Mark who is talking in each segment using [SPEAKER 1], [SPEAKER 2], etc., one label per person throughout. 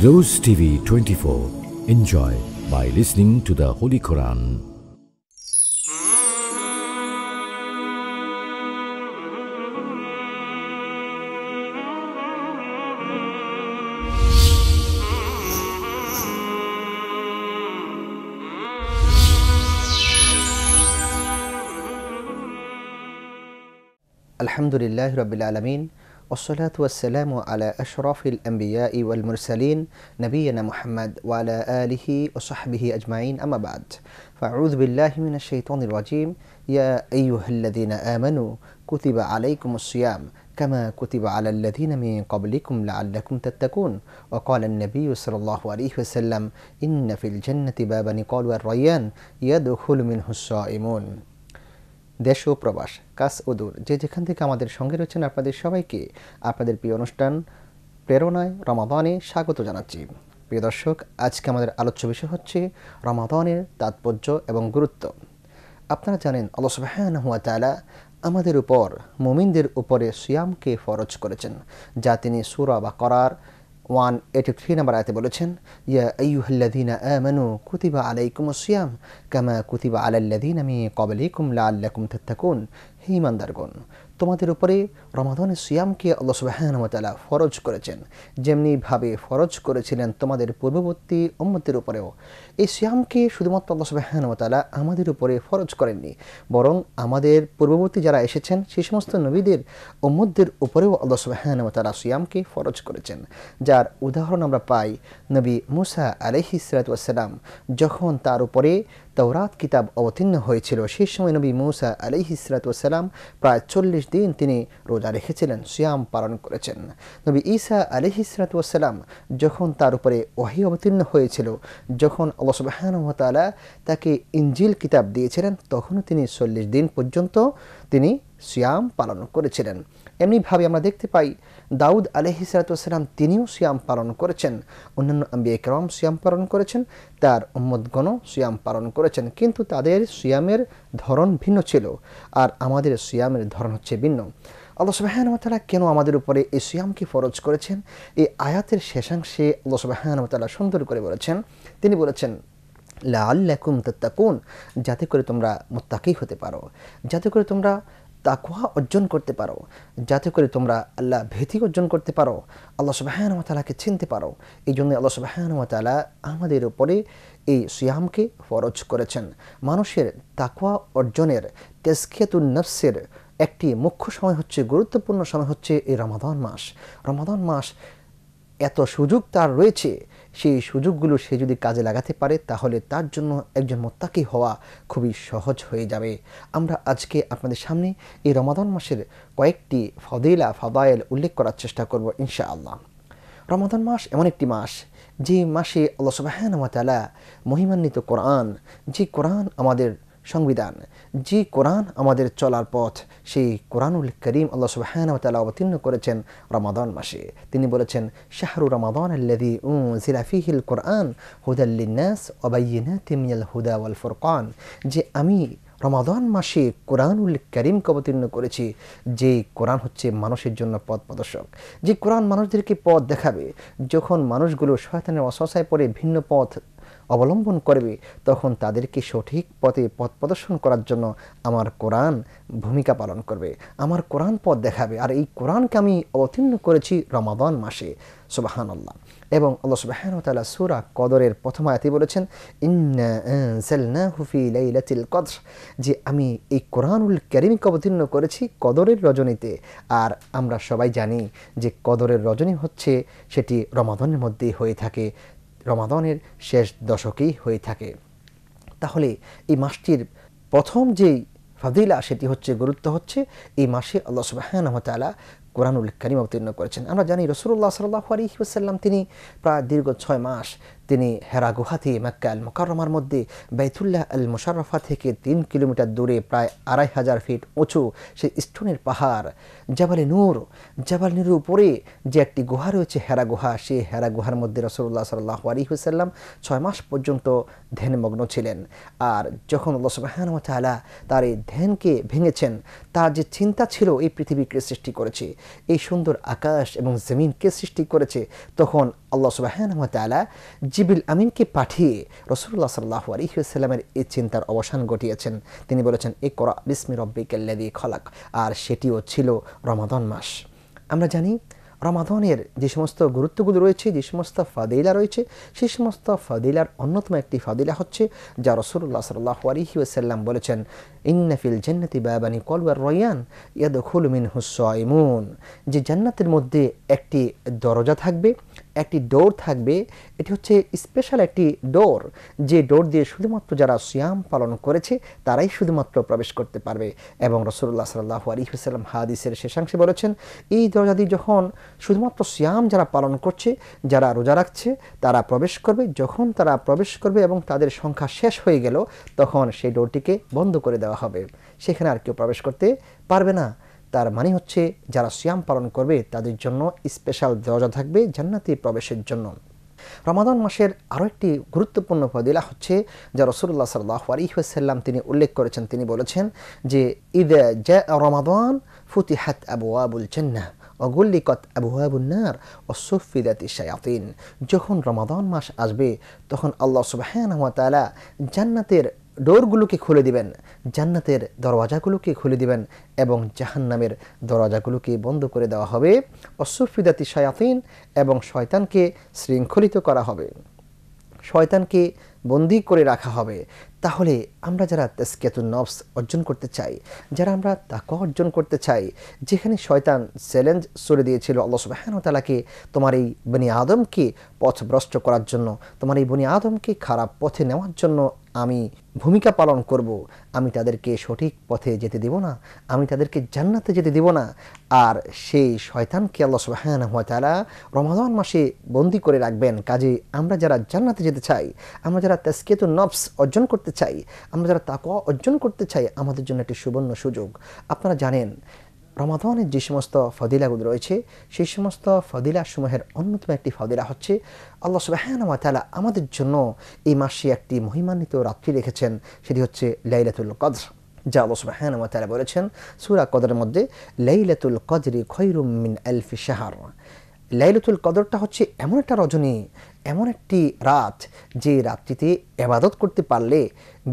[SPEAKER 1] Rose TV 24. Enjoy by listening to the Holy Quran. Alhamdulillah, রবিল আলমিন والصلاة والسلام على أشرف الأنبياء والمرسلين نبينا محمد وعلى آله وصحبه أجمعين أما بعد فأعوذ بالله من الشيطان الرجيم يا أيها الذين آمنوا كتب عليكم الصيام كما كتب على الذين من قبلكم لعلكم تتقون وقال النبي صلى الله عليه وسلم إن في الجنة بابا قالوا الريان يدخل منه الصائمون দেশ ও প্রবাস কাস ও দূর যে যেখান থেকে আমাদের সঙ্গে রয়েছেন আপনাদের সবাইকে আপনাদের প্রিয় অনুষ্ঠান প্রেরণায় রমাদানে স্বাগত জানাচ্ছি প্রিয় দর্শক আজকে আমাদের আলোচ্য বিষয় হচ্ছে রমাদানের তাৎপর্য এবং গুরুত্ব আপনারা জানেন আল্লাহ তাআলা আমাদের উপর মুমিনদের উপরে সিয়ামকে ফরজ করেছেন যা তিনি সুরা বা করার ওয়ান এইটি থ্রি নাম্বার আয়তে বলেছেন ইয়া আইহ্লাদিনা আমানু কুতিবা আলাইকুম সিয়াম কামা কুতিবা আলাল্লাদিন আমি কবলিকুম লা আল্লাকুম থাকুন হে ইমানদারগণ তোমাদের উপরে রমাদন সিয়ামকে আল্লাহ সুবাহানতালা ফরজ করেছেন যেমনিভাবে ফরজ করেছিলেন তোমাদের পূর্ববর্তী উম্মতের উপরেও এই সিয়ামকে শুধুমাত্র আল্লাহ সুবাহানতালা আমাদের উপরে ফরজ করেননি বরং আমাদের পূর্ববর্তী যারা এসেছেন সেই সমস্ত নবীদের উম্মদের উপরেও আল্লাহ সুবাহানতালা সিয়ামকে ফরজ করেছেন যার উদাহরণ আমরা পাই নবী মুসা আলহি যখন তার উপরে তাওরাত কিতাব অবতীর্ণ হয়েছিল সেই সময় নবী মৌসা আলহি ইসরাতাম প্রায় চল্লিশ দিন তিনি রোজা রেখেছিলেন শ্যাম পালন করেছেন নবী ঈসা আলহি ইসরাতাম যখন তার উপরে ওহি অবতীর্ণ হয়েছিল যখন অবসবাহানুমতালা তাকে ইঞ্জিল কিতাব দিয়েছিলেন তখনও তিনি চল্লিশ দিন পর্যন্ত তিনি শ্যাম পালন করেছিলেন এমনিভাবে আমরা দেখতে পাই দাউদ আলহিসালাম তিনিও সিয়াম পালন করেছেন অন্যান্য আম্বি একরম সিয়াম পালন করেছেন তার উম্মদগণও সিয়াম পালন করেছেন কিন্তু তাদের সিয়ামের ধরন ভিন্ন ছিল আর আমাদের সিয়ামের ধরন হচ্ছে ভিন্ন আল্লাহ সুবাহানতালা কেন আমাদের উপরে এই সিয়ামকে ফরজ করেছেন এই আয়াতের শেষাংশে আল্লাহ সুবাহানতালা সুন্দর করে বলেছেন তিনি বলেছেন লা আল্লাকুম তাত্তাকুন যাতে করে তোমরা মোত্তাকি হতে পারো যাতে করে তোমরা তাকুয়া অর্জন করতে পারো যাতে করে তোমরা আল্লাহ ভীতি অর্জন করতে পারো আল্লাহ সুবাহানতালাকে চিনতে পারো এই জন্য আল্লাহ সুবাহানতালা আমাদের উপরে এই সিয়ামকে ফরজ করেছেন মানুষের তাকুয়া অর্জনের তেজখিয়াতুল নফসের একটি মুখ্য সময় হচ্ছে গুরুত্বপূর্ণ সময় হচ্ছে এই রমাদান মাস রমাদান মাস এত সুযোগ তার রয়েছে সেই সুযোগগুলো সে যদি কাজে লাগাতে পারে তাহলে তার জন্য একজন মোত্তাকি হওয়া খুবই সহজ হয়ে যাবে আমরা আজকে আপনাদের সামনে এই রমাদান মাসের কয়েকটি ফদিলা ফাদায়েল উল্লেখ করার চেষ্টা করব ইনশা আল্লাহ রমাদান মাস এমন একটি মাস যে মাসে আল্লাহ সুবাহ মহিমান্বিত কোরআন যে কোরআন আমাদের সংবিধান যে কোরআন আমাদের চলার পথ সেই কোরআনুল করিম আল্লাহ তালা অবতীর্ণ করেছেন রমাদান মাসে তিনি বলেছেন শাহরু রমাদান আল্লাদি উম জিরাফিহিল কোরআন হুদাল্লিনাস অবাইনা তিমিয়াল হুদা ওয়াল ফোরকান যে আমি রমাদান মাসে কোরআনুল করিমকে অবতীর্ণ করেছি যে কোরআন হচ্ছে মানুষের জন্য পথ প্রদর্শক যে কোরআন মানুষদেরকে পথ দেখাবে যখন মানুষগুলো শয়তানের অসহায় পরে ভিন্ন পথ অবলম্বন করবে তখন তাদেরকে সঠিক পথে পথ প্রদর্শন করার জন্য আমার কোরআন ভূমিকা পালন করবে আমার কোরআন পথ দেখাবে আর এই কোরআনকে আমি অবতীর্ণ করেছি রমাদান মাসে সুবাহান আল্লাহ এবং আল্লাহ সুবাহান তালা সুরা কদরের প্রথম আয়াতি বলেছেন যে আমি এই কোরআনুল ক্যারিমকে অবতীর্ণ করেছি কদরের রজনীতে আর আমরা সবাই জানি যে কদরের রজনী হচ্ছে সেটি রমাদানের মধ্যেই হয়ে থাকে রমাদনের শেষ দশকেই হয়ে থাকে তাহলে এই মাসটির প্রথম যেই ফাদিলা সেটি হচ্ছে গুরুত্ব হচ্ছে এই মাসে আল্লাহ সুবাহানহতালা কোরআন করিম অবতীর্ণ করেছেন আমরা জানি রসুল্লাহ সাল্লাহ আলহিউসাল্লাম তিনি প্রায় দীর্ঘ ছয় মাস তিনি হেরা গুহাতে মক্কা আল মোকাররমার মধ্যে বাইতুল্লাহ আল মুশাররফা থেকে তিন কিলোমিটার দূরে প্রায় আড়াই হাজার ফিট উঁচু সেই স্টোনের পাহাড় জাবালে নূর জাবাল নূরের উপরে যে একটি গুহা রয়েছে হেরা গুহা সেই হেরা গুহার মধ্যে রসুল্লাহ সাল্লাহ আলী হুসাল্লাম ছয় মাস পর্যন্ত ধ্যানমগ্ন ছিলেন আর যখন আল্লাহ সুবাহানতালা তার এই ধ্যানকে ভেঙেছেন তার যে চিন্তা ছিল এই পৃথিবীকে সৃষ্টি করেছে এই সুন্দর আকাশ এবং জমিনকে সৃষ্টি করেছে তখন আল্লাহ সুবাহানতালা জিবিল আমিনকে পাঠিয়ে রসুল্লাহ সাল্লাহ আলহিউসাল্লামের এই চিন্তার অবসান ঘটিয়েছেন তিনি বলেছেন এ করা বিসমি রব্বিকাল্লাদি খলাক আর সেটিও ছিল রমাদন মাস আমরা জানি রমাধনের যে সমস্ত গুরুত্বগুলো রয়েছে যে সমস্ত ফাদিলা রয়েছে সেই সমস্ত ফাদিলার অন্যতম একটি ফাদিলা হচ্ছে যা রসুল্লাহ সাল্লাহ আলহিউসাল্লাম বলেছেন ইন্নাফিল জান্নাতি বাবানি কলওয়ার রয়ান ইয়াদ খুলমিন হুসাইমুন যে জান্নাতের মধ্যে একটি দরজা থাকবে একটি ডোর থাকবে এটি হচ্ছে স্পেশাল একটি ডোর যে ডোর দিয়ে শুধুমাত্র যারা সিয়াম পালন করেছে তারাই শুধুমাত্র প্রবেশ করতে পারবে এবং রসুল্লাহ সাল্লাহ আলিহাল্লাম হাদিসের শেষাংশে বলেছেন এই দরজা দিয়ে যখন শুধুমাত্র সিয়াম যারা পালন করছে যারা রোজা রাখছে তারা প্রবেশ করবে যখন তারা প্রবেশ করবে এবং তাদের সংখ্যা শেষ হয়ে গেল তখন সেই ডোরটিকে বন্ধ করে দেওয়া হবে সেখানে আর কেউ প্রবেশ করতে পারবে না তার মানে হচ্ছে যারা সিয়াম পালন করবে তাদের জন্য স্পেশাল দরজা থাকবে জান্নাতি প্রবেশের জন্য রমাদান মাসের আরও একটি গুরুত্বপূর্ণ ফদিলা হচ্ছে যা রসুল্লাহ সাল্লাহ আলিহাসাল্লাম তিনি উল্লেখ করেছেন তিনি বলেছেন যে ঈদ জা রমাদান ফুতিহাত আবু আবুল চেন্না অগুল্লিকত ও অসুফিদাতি শায়াতিন যখন রমাদান মাস আসবে তখন আল্লাহ সুবাহ জান্নাতের ডোরগুলোকে খুলে দিবেন জান্নাতের দরওয়াজাগুলোকে খুলে দিবেন এবং জাহান্নামের দরওয়াজাগুলোকে বন্ধ করে দেওয়া হবে অসুফিদাতি শায়াতিন এবং শয়তানকে শৃঙ্খলিত করা হবে শয়তানকে বন্দি করে রাখা হবে তাহলে আমরা যারা তেসকেতুন নফস অর্জন করতে চাই যারা আমরা তাকে অর্জন করতে চাই যেখানে শয়তান চ্যালেঞ্জ সরে দিয়েছিল আল্লাহ সুবাহানতালাকে তোমার এই বনি আদমকে পথভ্রষ্ট করার জন্য তোমার এই বনি আদমকে খারাপ পথে নেওয়ার জন্য আমি ভূমিকা পালন করব আমি তাদেরকে সঠিক পথে যেতে দেব না আমি তাদেরকে জান্নাতে যেতে দেব না আর সেই শয়তানকে আল্লাহ সুবাহান তারা রমাদান মাসে বন্দি করে রাখবেন কাজে আমরা যারা জান্নাতে যেতে চাই আমরা যারা তেস্কেতু নফস অর্জন করতে চাই আমরা যারা তাকওয়া অর্জন করতে চাই আমাদের জন্য একটি সুবর্ণ সুযোগ আপনারা জানেন রমাদানের যে সমস্ত ফদিলাগুলো রয়েছে সেই সমস্ত ফদিলাসমূহের অন্যতম একটি ফদিলা হচ্ছে আল্লাহ সুবাহানতালা আমাদের জন্য এই মাসে একটি মহিমান্বিত রাত্রি রেখেছেন সেটি হচ্ছে লাইলাতুল কদর যা আল্লাহ সুবাহানতালা বলেছেন সুরা কদরের মধ্যে লাইলাতুল কদরি খৈরুম মিন আলফি শাহার লাইলাতুল কদরটা হচ্ছে এমন একটা রজনী এমন একটি রাত যে রাত্রিতে এবাদত করতে পারলে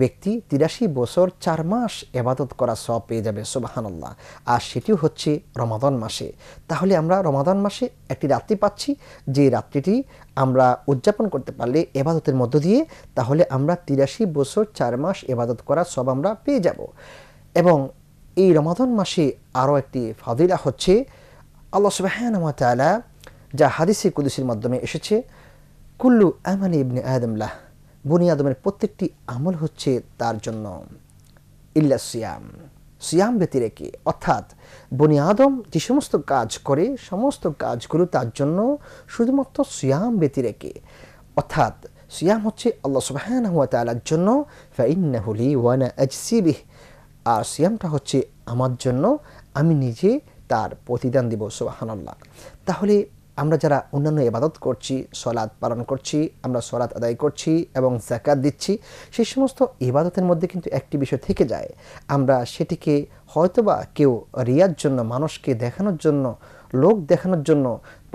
[SPEAKER 1] ব্যক্তি তিরাশি বছর চার মাস এবাদত করা সব পেয়ে যাবে সোবাহানাল্লাহ আর সেটিও হচ্ছে রমাদন মাসে তাহলে আমরা রমাদন মাসে একটি রাত্রি পাচ্ছি যে রাত্রিটি আমরা উদযাপন করতে পারলে এবাদতের মধ্য দিয়ে তাহলে আমরা তিরাশি বছর চার মাস এবাদত করা সব আমরা পেয়ে যাব এবং এই রমাদন মাসে আরও একটি ফাদিলা হচ্ছে আল্লাহ সুবাহান যা হাদিসে কুদুসির মাধ্যমে এসেছে কুল্লু আমানি ইবনে লাহ বনি আদমের প্রত্যেকটি আমল হচ্ছে তার জন্য ইল্লা সিয়াম সিয়াম ব্যতি রেখে অর্থাৎ বনি আদম যে সমস্ত কাজ করে সমস্ত কাজগুলো তার জন্য শুধুমাত্র সিয়াম ব্যতি রেখে অর্থাৎ সিয়াম হচ্ছে আল্লাহ সুবাহান হুয়া তালার জন্য ফাইন্নাহুলি ওয়ানা আজসিবিহ আর সিয়ামটা হচ্ছে আমার জন্য আমি নিজে তার প্রতিদান দিব সুবাহান তাহলে আমরা যারা অন্যান্য এবাদত করছি সলাদ পালন করছি আমরা সলাদ আদায় করছি এবং জাকাত দিচ্ছি সেই সমস্ত ইবাদতের মধ্যে কিন্তু একটি বিষয় থেকে যায় আমরা সেটিকে হয়তোবা কেউ রিয়ার জন্য মানুষকে দেখানোর জন্য লোক দেখানোর জন্য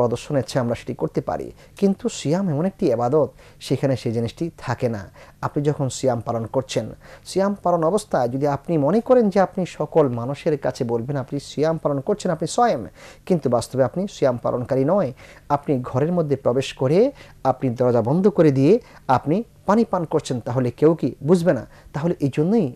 [SPEAKER 1] প্রদর্শনের ইচ্ছে আমরা সেটি করতে পারি কিন্তু সিয়াম এমন একটি এবাদত সেখানে সেই জিনিসটি থাকে না আপনি যখন সিয়াম পালন করছেন সিয়াম পালন অবস্থায় যদি আপনি মনে করেন যে আপনি সকল মানুষের কাছে বলবেন আপনি সিয়াম পালন করছেন আপনি স্বয়ং কিন্তু বাস্তবে আপনি সিয়াম পালনকারী নয় আপনি ঘরের মধ্যে প্রবেশ করে আপনি দরজা বন্ধ করে দিয়ে আপনি পানি পান করছেন তাহলে কেউ কি বুঝবে না তাহলে এই জন্যই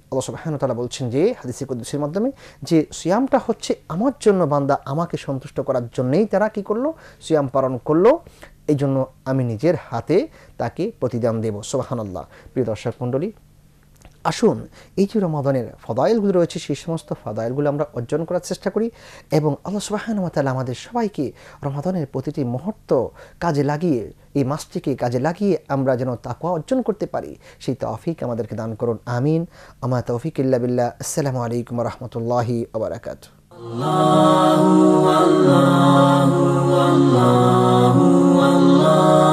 [SPEAKER 1] তারা বলছেন যে হাদিসি কুদ্দুসির মাধ্যমে যে সিয়ামটা হচ্ছে আমার জন্য বান্দা আমাকে সন্তুষ্ট করার জন্যেই তারা কি করলো সিয়াম পালন করলো এই জন্য আমি নিজের হাতে তাকে প্রতিদান দেব সোবাহানাল্লাহ প্রিয় দর্শক মণ্ডলী আসুন এই যে রমাদানের ফদায়েলগুলো রয়েছে সেই সমস্ত ফদাইলগুলো আমরা অর্জন করার চেষ্টা করি এবং আল্লাহ সুবাহানুমতাল আমাদের সবাইকে রমাদানের প্রতিটি মুহূর্ত কাজে লাগিয়ে এই মাসটিকে কাজে লাগিয়ে আমরা যেন তাকুয়া অর্জন করতে পারি সেই তফিক আমাদেরকে দান করুন আমিন আমার তৌফিক ইল্লা বিল্লাহ আসসালামু আলাইকুম রহমতুল্লাহি আবরাকাতু Allahu, Allahu, Allahu, Allahu.